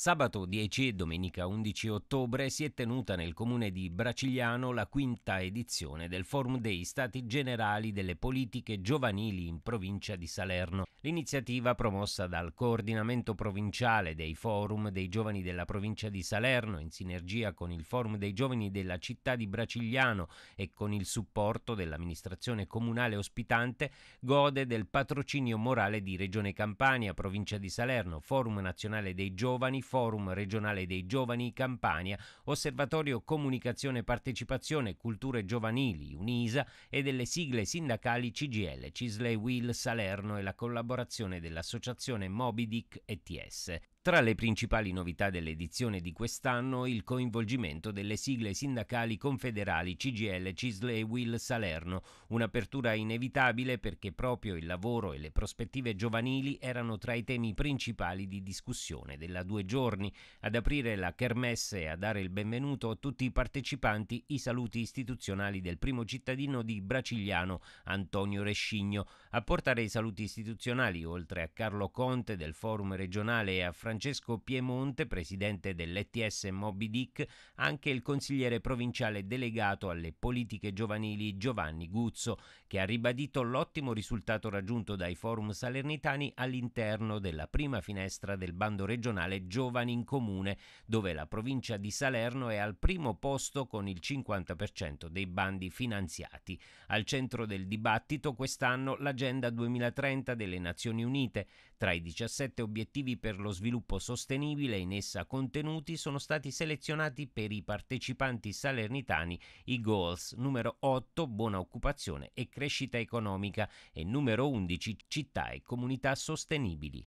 Sabato 10 e domenica 11 ottobre si è tenuta nel comune di Bracigliano la quinta edizione del Forum dei Stati Generali delle Politiche Giovanili in provincia di Salerno. L'iniziativa promossa dal coordinamento provinciale dei Forum dei Giovani della provincia di Salerno in sinergia con il Forum dei Giovani della città di Bracigliano e con il supporto dell'amministrazione comunale ospitante gode del patrocinio morale di Regione Campania, provincia di Salerno, Forum Nazionale dei Giovani, Forum regionale dei giovani Campania, Osservatorio Comunicazione Partecipazione Culture Giovanili Unisa e delle sigle sindacali CGL, Cisley Will Salerno e la collaborazione dell'associazione Moby Dick ETS. Tra le principali novità dell'edizione di quest'anno il coinvolgimento delle sigle sindacali confederali CGL, Cisle e Will Salerno, un'apertura inevitabile perché proprio il lavoro e le prospettive giovanili erano tra i temi principali di discussione della due giorni. Ad aprire la kermesse e a dare il benvenuto a tutti i partecipanti i saluti istituzionali del primo cittadino di Bracigliano, Antonio Rescigno. A portare i saluti istituzionali, oltre a Carlo Conte del Forum regionale e a Francesco Francesco Piemonte, presidente dell'ETS Moby Dick, anche il consigliere provinciale delegato alle politiche giovanili Giovanni Guzzo, che ha ribadito l'ottimo risultato raggiunto dai forum salernitani all'interno della prima finestra del bando regionale Giovani in Comune, dove la provincia di Salerno è al primo posto con il 50% dei bandi finanziati. Al centro del dibattito quest'anno l'Agenda 2030 delle Nazioni Unite, tra i 17 obiettivi per lo sviluppo sviluppo sostenibile in essa contenuti sono stati selezionati per i partecipanti salernitani i goals numero 8 buona occupazione e crescita economica e numero 11 città e comunità sostenibili.